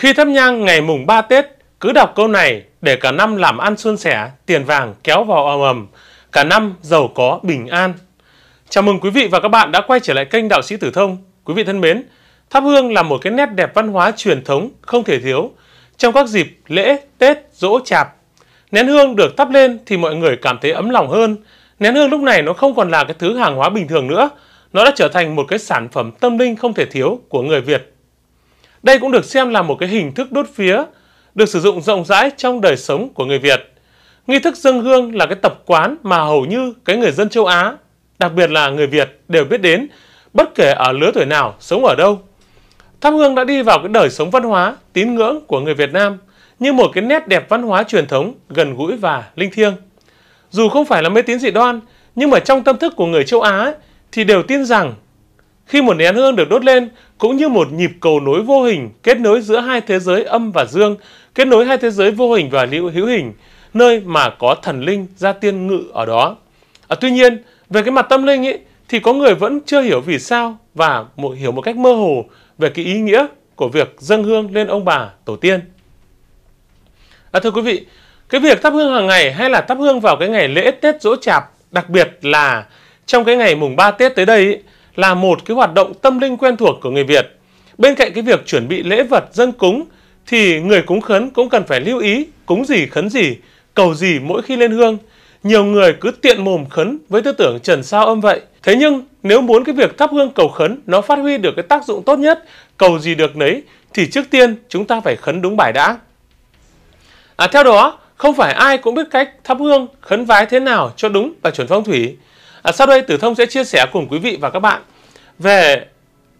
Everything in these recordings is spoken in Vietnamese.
Khi thắp nhang ngày mùng 3 Tết, cứ đọc câu này để cả năm làm ăn suôn sẻ, tiền vàng kéo vào ầm ầm, cả năm giàu có bình an. Chào mừng quý vị và các bạn đã quay trở lại kênh Đạo sĩ Tử Thông. Quý vị thân mến, thắp hương là một cái nét đẹp văn hóa truyền thống không thể thiếu trong các dịp lễ, Tết, dỗ chạp. Nén hương được thắp lên thì mọi người cảm thấy ấm lòng hơn. Nén hương lúc này nó không còn là cái thứ hàng hóa bình thường nữa, nó đã trở thành một cái sản phẩm tâm linh không thể thiếu của người Việt đây cũng được xem là một cái hình thức đốt phía được sử dụng rộng rãi trong đời sống của người Việt. Nghi thức dân hương là cái tập quán mà hầu như cái người dân châu Á, đặc biệt là người Việt đều biết đến, bất kể ở lứa tuổi nào, sống ở đâu. Thắp hương đã đi vào cái đời sống văn hóa, tín ngưỡng của người Việt Nam như một cái nét đẹp văn hóa truyền thống gần gũi và linh thiêng. Dù không phải là mê tín dị đoan, nhưng mà trong tâm thức của người châu Á thì đều tin rằng khi một nén hương được đốt lên, cũng như một nhịp cầu nối vô hình kết nối giữa hai thế giới âm và dương, kết nối hai thế giới vô hình và liệu hữu hình, nơi mà có thần linh ra tiên ngự ở đó. À, tuy nhiên, về cái mặt tâm linh ấy, thì có người vẫn chưa hiểu vì sao và một, hiểu một cách mơ hồ về cái ý nghĩa của việc dâng hương lên ông bà tổ tiên. À, thưa quý vị, cái việc thắp hương hàng ngày hay là thắp hương vào cái ngày lễ Tết Dỗ Chạp, đặc biệt là trong cái ngày mùng 3 Tết tới đây ấy, là một cái hoạt động tâm linh quen thuộc của người Việt. Bên cạnh cái việc chuẩn bị lễ vật dân cúng thì người cúng khấn cũng cần phải lưu ý cúng gì khấn gì, cầu gì mỗi khi lên hương. Nhiều người cứ tiện mồm khấn với tư tưởng trần sao âm vậy. Thế nhưng nếu muốn cái việc thắp hương cầu khấn nó phát huy được cái tác dụng tốt nhất, cầu gì được nấy thì trước tiên chúng ta phải khấn đúng bài đã. À, theo đó, không phải ai cũng biết cách thắp hương, khấn vái thế nào cho đúng và chuẩn phong thủy. À, sau đây Tử Thông sẽ chia sẻ cùng quý vị và các bạn về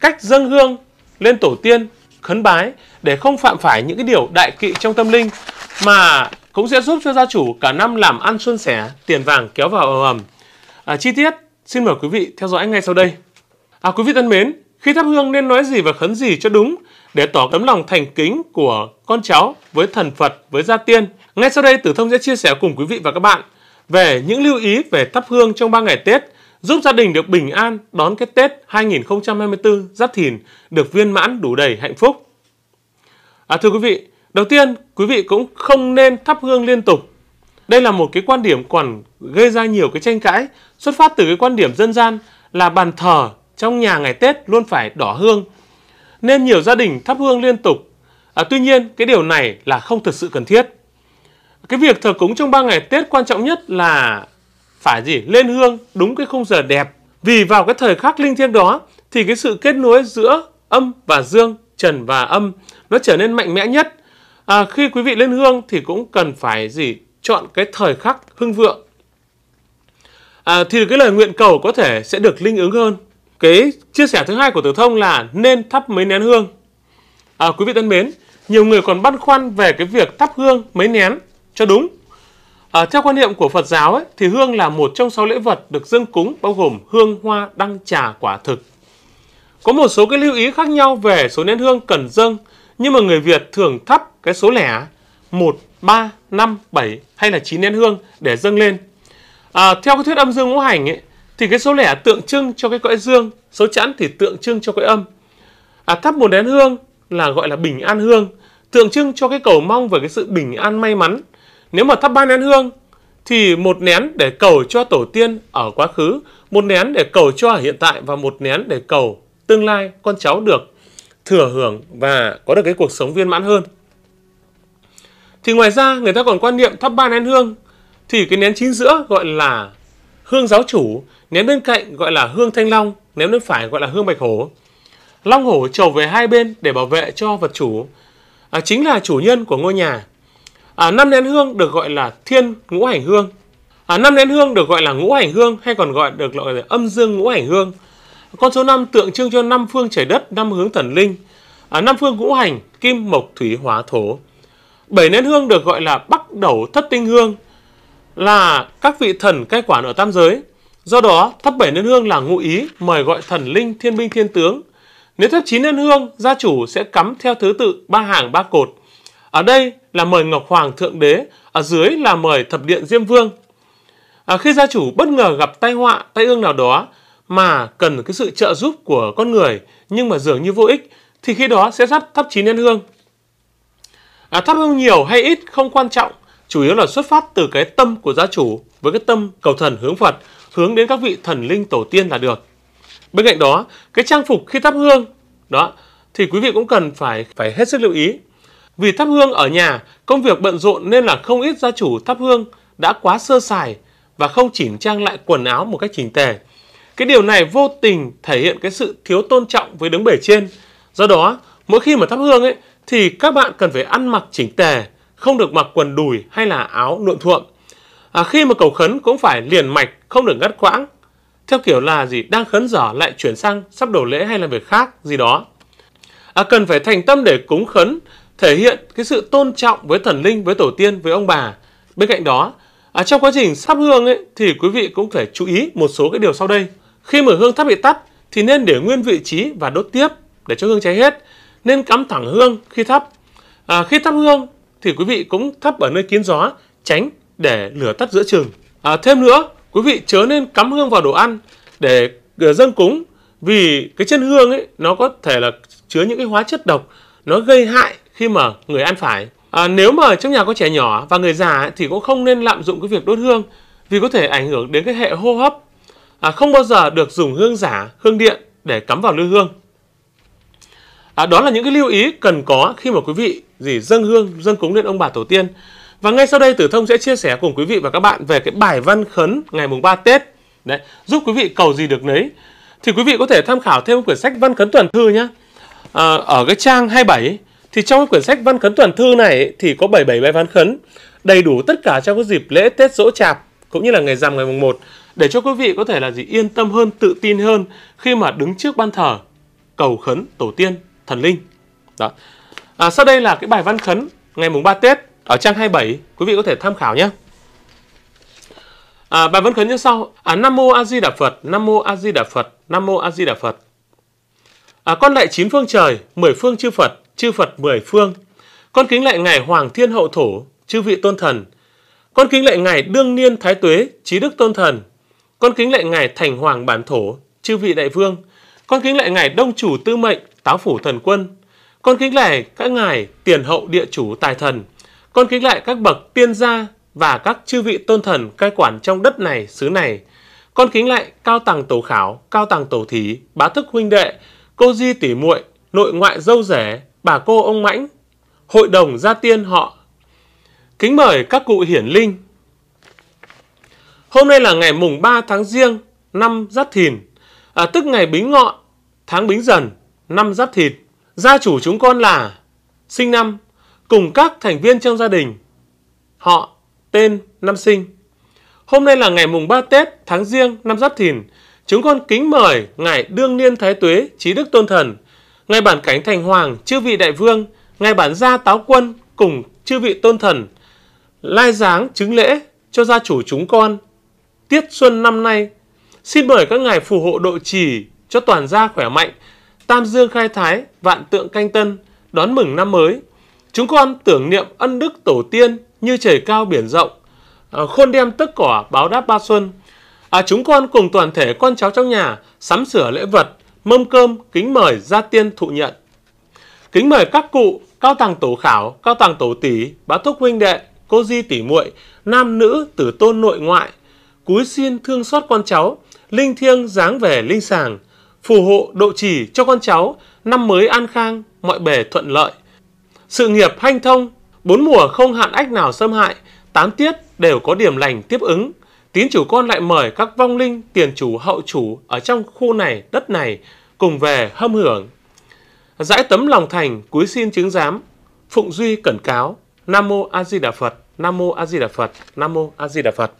cách dâng hương lên tổ tiên khấn bái để không phạm phải những cái điều đại kỵ trong tâm linh mà cũng sẽ giúp cho gia chủ cả năm làm ăn xuân sẻ, tiền vàng kéo vào ầm ầm. À, chi tiết xin mời quý vị theo dõi ngay sau đây. À, quý vị thân mến, khi thắp hương nên nói gì và khấn gì cho đúng để tỏ tấm lòng thành kính của con cháu với thần Phật, với gia tiên. Ngay sau đây Tử Thông sẽ chia sẻ cùng quý vị và các bạn về những lưu ý về thắp hương trong 3 ngày Tết, giúp gia đình được bình an đón cái Tết 2024 Giáp Thìn được viên mãn đủ đầy hạnh phúc. À, thưa quý vị, đầu tiên quý vị cũng không nên thắp hương liên tục. Đây là một cái quan điểm còn gây ra nhiều cái tranh cãi xuất phát từ cái quan điểm dân gian là bàn thờ trong nhà ngày Tết luôn phải đỏ hương. Nên nhiều gia đình thắp hương liên tục. À, tuy nhiên cái điều này là không thực sự cần thiết cái việc thờ cúng trong 3 ngày Tết quan trọng nhất là phải gì? Lên hương đúng cái khung giờ đẹp. Vì vào cái thời khắc linh thiêng đó thì cái sự kết nối giữa âm và dương, trần và âm nó trở nên mạnh mẽ nhất. À, khi quý vị lên hương thì cũng cần phải gì? Chọn cái thời khắc hưng vượng. À, thì cái lời nguyện cầu có thể sẽ được linh ứng hơn. Cái chia sẻ thứ hai của Tử Thông là nên thắp mấy nén hương. À, quý vị thân mến, nhiều người còn băn khoăn về cái việc thắp hương mấy nén cho đúng. À, theo quan niệm của Phật giáo ấy, thì hương là một trong sáu lễ vật được dâng cúng bao gồm hương, hoa, đăng, trà, quả thực. Có một số cái lưu ý khác nhau về số nén hương cần dâng, nhưng mà người Việt thường thắp cái số lẻ 1, 3, 5, 7 hay là 9 nén hương để dâng lên. À, theo cái thuyết âm dương ngũ hành ấy, thì cái số lẻ tượng trưng cho cái cõi dương, số chẵn thì tượng trưng cho cõi âm. À, thắp một nén hương là gọi là bình an hương, tượng trưng cho cái cầu mong về cái sự bình an may mắn nếu mà thắp ba nén hương thì một nén để cầu cho tổ tiên ở quá khứ, một nén để cầu cho ở hiện tại và một nén để cầu tương lai con cháu được thừa hưởng và có được cái cuộc sống viên mãn hơn. Thì ngoài ra người ta còn quan niệm thắp ba nén hương thì cái nén chính giữa gọi là hương giáo chủ, nén bên cạnh gọi là hương thanh long, nén bên phải gọi là hương bạch hổ. Long hổ trầu về hai bên để bảo vệ cho vật chủ, à, chính là chủ nhân của ngôi nhà. À, năm nén hương được gọi là thiên ngũ hành hương. À, năm nén hương được gọi là ngũ hành hương hay còn gọi được gọi là âm dương ngũ hành hương. Con số 5 tượng trưng cho năm phương trời đất, năm hướng thần linh. À, năm phương ngũ hành kim mộc thủy hỏa thổ. Bảy nén hương được gọi là bắc đầu thất tinh hương là các vị thần cai quản ở tam giới. Do đó, thắp bảy nén hương là ngụ ý mời gọi thần linh, thiên binh, thiên tướng. Nếu thắp chín nén hương, gia chủ sẽ cắm theo thứ tự ba hàng ba cột. Ở đây là mời Ngọc Hoàng Thượng Đế, ở dưới là mời Thập Điện Diêm Vương. À, khi gia chủ bất ngờ gặp tai họa, tai ương nào đó mà cần cái sự trợ giúp của con người nhưng mà dường như vô ích thì khi đó sẽ sắp thắp chín nén hương. À, thắp hương nhiều hay ít không quan trọng, chủ yếu là xuất phát từ cái tâm của gia chủ với cái tâm cầu thần hướng Phật, hướng đến các vị thần linh tổ tiên là được. Bên cạnh đó, cái trang phục khi thắp hương đó thì quý vị cũng cần phải phải hết sức lưu ý vì thắp hương ở nhà, công việc bận rộn nên là không ít gia chủ thắp hương đã quá sơ sài và không chỉnh trang lại quần áo một cách chỉnh tề. Cái điều này vô tình thể hiện cái sự thiếu tôn trọng với đứng bể trên. Do đó, mỗi khi mà thắp hương ấy thì các bạn cần phải ăn mặc chỉnh tề, không được mặc quần đùi hay là áo nượn thuộm. À, khi mà cầu khấn cũng phải liền mạch, không được ngắt quãng. Theo kiểu là gì đang khấn dở lại chuyển sang sắp đổ lễ hay là việc khác gì đó. À, cần phải thành tâm để cúng khấn thể hiện cái sự tôn trọng với thần linh, với tổ tiên, với ông bà. Bên cạnh đó, à, trong quá trình thắp hương ấy, thì quý vị cũng phải chú ý một số cái điều sau đây. Khi mở hương thắp bị tắt thì nên để nguyên vị trí và đốt tiếp để cho hương cháy hết. Nên cắm thẳng hương khi thắp. À, khi thắp hương thì quý vị cũng thắp ở nơi kín gió, tránh để lửa tắt giữa trường. À, thêm nữa, quý vị chớ nên cắm hương vào đồ ăn để à, dâng cúng vì cái chân hương ấy nó có thể là chứa những cái hóa chất độc nó gây hại khi mà người ăn phải. À, nếu mà trong nhà có trẻ nhỏ và người già thì cũng không nên lạm dụng cái việc đốt hương vì có thể ảnh hưởng đến cái hệ hô hấp. À, không bao giờ được dùng hương giả, hương điện để cắm vào lư hương. À, đó là những cái lưu ý cần có khi mà quý vị gì dâng hương, dâng cúng lên ông bà tổ tiên. Và ngay sau đây Tử Thông sẽ chia sẻ cùng quý vị và các bạn về cái bài văn khấn ngày mùng 3 Tết. Đấy, giúp quý vị cầu gì được nấy. Thì quý vị có thể tham khảo thêm quyển sách Văn khấn tuần thư nhé. À, ở cái trang 27 thì trong cái quyển sách văn khấn toàn thư này thì có 77 bài văn khấn đầy đủ tất cả trong cái dịp lễ Tết Dỗ Chạp cũng như là ngày rằm ngày mùng 1 để cho quý vị có thể là gì yên tâm hơn, tự tin hơn khi mà đứng trước ban thờ cầu khấn tổ tiên, thần linh. Đó. À, sau đây là cái bài văn khấn ngày mùng 3 Tết ở trang 27, quý vị có thể tham khảo nhé. À, bài văn khấn như sau: à, Nam mô A Di Đà Phật, Nam mô A Di Đà Phật, Nam mô A Di Đà Phật. À, con lại chín phương trời, mười phương chư Phật, chư Phật mười phương. Con kính lạy Ngài Hoàng Thiên Hậu Thổ, chư vị tôn thần. Con kính lạy Ngài Đương Niên Thái Tuế, trí đức tôn thần. Con kính lạy Ngài Thành Hoàng Bản Thổ, chư vị đại vương. Con kính lạy Ngài Đông Chủ Tư Mệnh, Táo Phủ Thần Quân. Con kính lạy các Ngài Tiền Hậu Địa Chủ Tài Thần. Con kính lạy các bậc tiên gia và các chư vị tôn thần cai quản trong đất này, xứ này. Con kính lạy cao tàng tổ khảo, cao tàng tổ thí, bá thức huynh đệ, cô di tỉ muội, nội ngoại dâu rể, bà cô ông Mãnh, hội đồng gia tiên họ. Kính mời các cụ hiển linh. Hôm nay là ngày mùng 3 tháng Giêng năm Giáp Thìn, à, tức ngày Bính Ngọ, tháng Bính Dần, năm Giáp Thìn. Gia chủ chúng con là sinh năm cùng các thành viên trong gia đình, họ, tên, năm sinh. Hôm nay là ngày mùng 3 Tết tháng Giêng năm Giáp Thìn, chúng con kính mời ngài đương niên Thái Tuế Trí Đức Tôn Thần ngay bản cánh thành hoàng chư vị đại vương ngay bản gia táo quân cùng chư vị tôn thần lai dáng chứng lễ cho gia chủ chúng con tiết xuân năm nay xin mời các ngài phù hộ độ trì cho toàn gia khỏe mạnh tam dương khai thái vạn tượng canh tân đón mừng năm mới chúng con tưởng niệm ân đức tổ tiên như trời cao biển rộng à, khôn đem tất cỏ báo đáp ba xuân à, chúng con cùng toàn thể con cháu trong nhà sắm sửa lễ vật mâm cơm kính mời gia tiên thụ nhận. Kính mời các cụ, cao tàng tổ khảo, cao tàng tổ tỷ, bá thúc huynh đệ, cô di tỷ muội, nam nữ tử tôn nội ngoại, cúi xin thương xót con cháu, linh thiêng dáng về linh sàng, phù hộ độ trì cho con cháu, năm mới an khang, mọi bề thuận lợi. Sự nghiệp hanh thông, bốn mùa không hạn ách nào xâm hại, tám tiết đều có điểm lành tiếp ứng, tín chủ con lại mời các vong linh tiền chủ hậu chủ ở trong khu này, đất này cùng về hâm hưởng. dãi tấm lòng thành cúi xin chứng giám, phụng duy cẩn cáo, Nam mô A Di Đà Phật, Nam mô A Di Đà Phật, Nam mô A Di Đà Phật.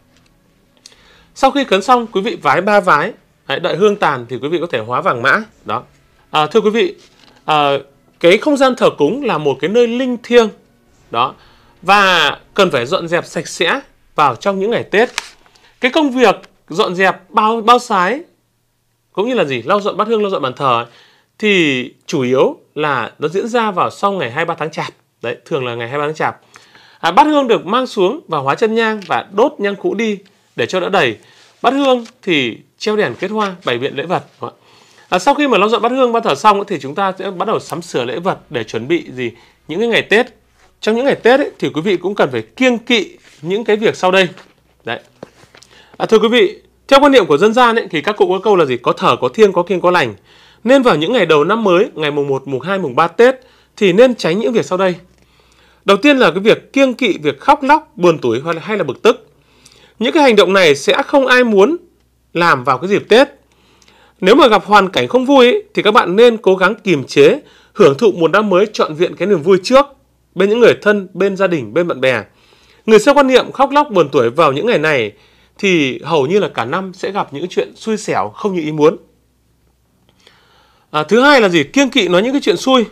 Sau khi khấn xong, quý vị vái ba vái, đợi hương tàn thì quý vị có thể hóa vàng mã. Đó. À, thưa quý vị, à, cái không gian thờ cúng là một cái nơi linh thiêng. Đó. Và cần phải dọn dẹp sạch sẽ vào trong những ngày Tết cái công việc dọn dẹp bao bao sái cũng như là gì lau dọn bát hương lau dọn bàn thờ ấy, thì chủ yếu là nó diễn ra vào sau ngày 23 tháng chạp đấy thường là ngày 23 tháng chạp à, bát hương được mang xuống và hóa chân nhang và đốt nhang cũ đi để cho đỡ đầy bát hương thì treo đèn kết hoa bày biện lễ vật À, sau khi mà lau dọn bát hương ban thờ xong thì chúng ta sẽ bắt đầu sắm sửa lễ vật để chuẩn bị gì những cái ngày Tết. Trong những ngày Tết ấy, thì quý vị cũng cần phải kiêng kỵ những cái việc sau đây. Đấy. À, thưa quý vị, theo quan niệm của dân gian ấy, thì các cụ có câu là gì? Có thở, có thiêng, có kiêng, có lành. Nên vào những ngày đầu năm mới, ngày mùng 1, mùng 2, mùng 3 Tết thì nên tránh những việc sau đây. Đầu tiên là cái việc kiêng kỵ việc khóc lóc, buồn tủi hoặc hay là bực tức. Những cái hành động này sẽ không ai muốn làm vào cái dịp Tết. Nếu mà gặp hoàn cảnh không vui ấy, thì các bạn nên cố gắng kiềm chế, hưởng thụ một năm mới trọn vẹn cái niềm vui trước bên những người thân, bên gia đình, bên bạn bè. Người xưa quan niệm khóc lóc buồn tuổi vào những ngày này thì hầu như là cả năm sẽ gặp những chuyện xui xẻo không như ý muốn. À, thứ hai là gì? Kiêng kỵ nói những cái chuyện xui.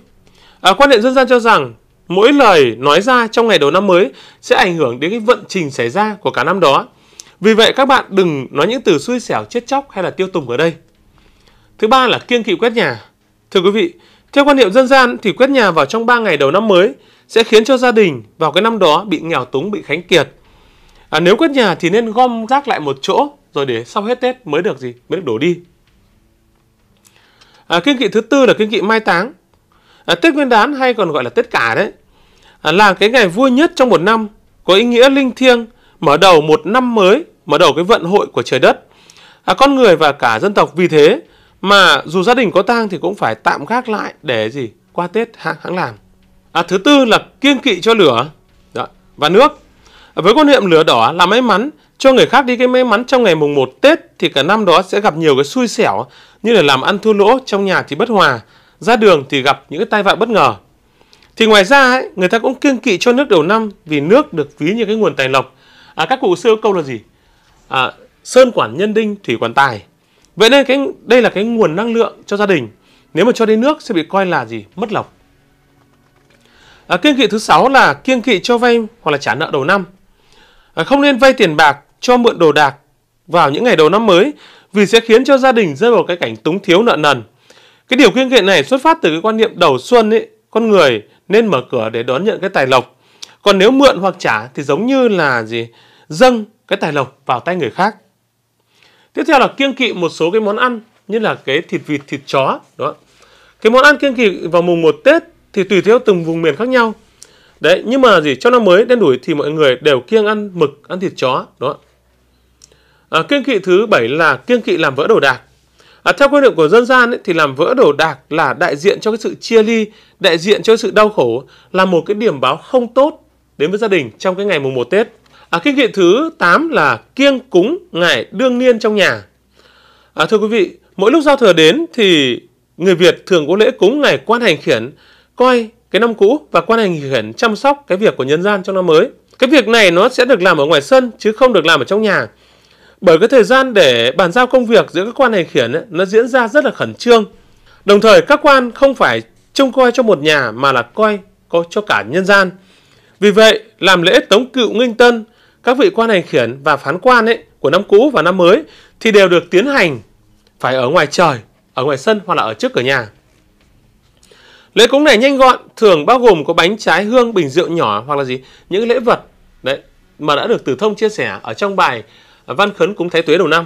À, quan niệm dân gian cho rằng mỗi lời nói ra trong ngày đầu năm mới sẽ ảnh hưởng đến cái vận trình xảy ra của cả năm đó. Vì vậy các bạn đừng nói những từ xui xẻo, chết chóc hay là tiêu tùng ở đây. Thứ ba là kiêng kỵ quét nhà. Thưa quý vị, theo quan niệm dân gian thì quét nhà vào trong 3 ngày đầu năm mới sẽ khiến cho gia đình vào cái năm đó bị nghèo túng, bị khánh kiệt à, nếu quét nhà thì nên gom rác lại một chỗ rồi để sau hết tết mới được gì mới được đổ đi à, kiêng kỵ thứ tư là kiêng kỵ mai táng à, tết nguyên đán hay còn gọi là tết cả đấy à, là cái ngày vui nhất trong một năm có ý nghĩa linh thiêng mở đầu một năm mới mở đầu cái vận hội của trời đất à, con người và cả dân tộc vì thế mà dù gia đình có tang thì cũng phải tạm gác lại để gì qua tết hãng làm à, thứ tư là kiêng kỵ cho lửa và nước với con niệm lửa đỏ là may mắn, cho người khác đi cái may mắn trong ngày mùng 1 Tết thì cả năm đó sẽ gặp nhiều cái xui xẻo như là làm ăn thua lỗ, trong nhà thì bất hòa, ra đường thì gặp những cái tai vạ bất ngờ. Thì ngoài ra ấy, người ta cũng kiêng kỵ cho nước đầu năm vì nước được ví như cái nguồn tài lộc. À, các cụ xưa câu là gì? À, sơn quản nhân đinh, thủy quản tài. Vậy nên cái đây là cái nguồn năng lượng cho gia đình. Nếu mà cho đi nước sẽ bị coi là gì? Mất lộc. À, kiêng kỵ thứ sáu là kiêng kỵ cho vay hoặc là trả nợ đầu năm. À, không nên vay tiền bạc cho mượn đồ đạc vào những ngày đầu năm mới vì sẽ khiến cho gia đình rơi vào cái cảnh túng thiếu nợ nần. Cái điều kiêng kiện này xuất phát từ cái quan niệm đầu xuân ấy, con người nên mở cửa để đón nhận cái tài lộc. Còn nếu mượn hoặc trả thì giống như là gì? Dâng cái tài lộc vào tay người khác. Tiếp theo là kiêng kỵ một số cái món ăn như là cái thịt vịt, thịt chó, đó. Cái món ăn kiêng kỵ vào mùng 1 Tết thì tùy theo từng vùng miền khác nhau đấy nhưng mà gì trong năm mới đen đủi thì mọi người đều kiêng ăn mực ăn thịt chó đó à, kiêng kỵ thứ bảy là kiêng kỵ làm vỡ đồ đạc à, theo quan niệm của dân gian ấy, thì làm vỡ đồ đạc là đại diện cho cái sự chia ly đại diện cho sự đau khổ là một cái điểm báo không tốt đến với gia đình trong cái ngày mùng 1 Tết à, kiêng kỵ thứ 8 là kiêng cúng ngày đương niên trong nhà à, thưa quý vị mỗi lúc giao thừa đến thì người Việt thường có lễ cúng ngày quan hành khiển coi cái năm cũ và quan hành khiển chăm sóc cái việc của nhân gian trong năm mới. Cái việc này nó sẽ được làm ở ngoài sân chứ không được làm ở trong nhà. Bởi cái thời gian để bàn giao công việc giữa các quan hành khiển ấy, nó diễn ra rất là khẩn trương. Đồng thời các quan không phải trông coi cho một nhà mà là coi có cho cả nhân gian. Vì vậy, làm lễ tống cựu nghinh tân, các vị quan hành khiển và phán quan ấy của năm cũ và năm mới thì đều được tiến hành phải ở ngoài trời, ở ngoài sân hoặc là ở trước cửa nhà. Lễ cúng này nhanh gọn, thường bao gồm có bánh trái hương, bình rượu nhỏ hoặc là gì những lễ vật đấy mà đã được Tử Thông chia sẻ ở trong bài Văn khấn cúng Thái Tuế đầu năm.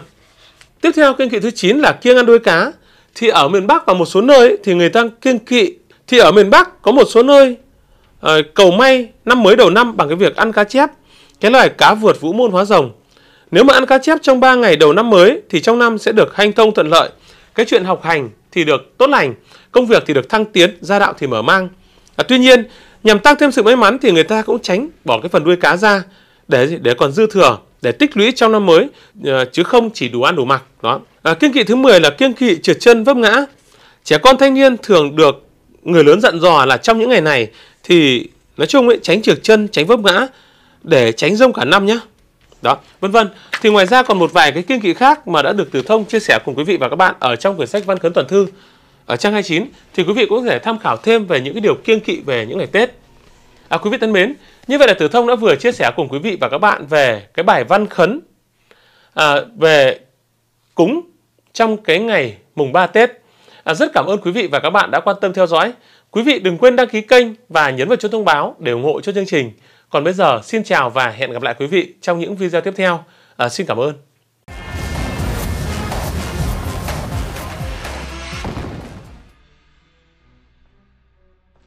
Tiếp theo kiêng kỵ thứ 9 là kiêng ăn đuôi cá. Thì ở miền Bắc và một số nơi thì người ta kiêng kỵ. Thì ở miền Bắc có một số nơi uh, cầu may năm mới đầu năm bằng cái việc ăn cá chép, cái loài cá vượt vũ môn hóa rồng. Nếu mà ăn cá chép trong 3 ngày đầu năm mới thì trong năm sẽ được hanh thông thuận lợi. Cái chuyện học hành thì được tốt lành công việc thì được thăng tiến, gia đạo thì mở mang. À, tuy nhiên, nhằm tăng thêm sự may mắn thì người ta cũng tránh bỏ cái phần đuôi cá ra để để còn dư thừa để tích lũy trong năm mới à, chứ không chỉ đủ ăn đủ mặc đó à, kiêng kỵ thứ 10 là kiêng kỵ trượt chân vấp ngã trẻ con thanh niên thường được người lớn dặn dò là trong những ngày này thì nói chung ấy tránh trượt chân tránh vấp ngã để tránh rông cả năm nhé đó vân vân thì ngoài ra còn một vài cái kiêng kỵ khác mà đã được từ thông chia sẻ cùng quý vị và các bạn ở trong quyển sách văn khấn tuần thư ở trang 29 thì quý vị cũng có thể tham khảo thêm về những cái điều kiêng kỵ về những ngày Tết. À, quý vị thân mến, như vậy là Tử Thông đã vừa chia sẻ cùng quý vị và các bạn về cái bài văn khấn à, về cúng trong cái ngày mùng 3 Tết. À, rất cảm ơn quý vị và các bạn đã quan tâm theo dõi. Quý vị đừng quên đăng ký kênh và nhấn vào chuông thông báo để ủng hộ cho chương trình. Còn bây giờ, xin chào và hẹn gặp lại quý vị trong những video tiếp theo. À, xin cảm ơn.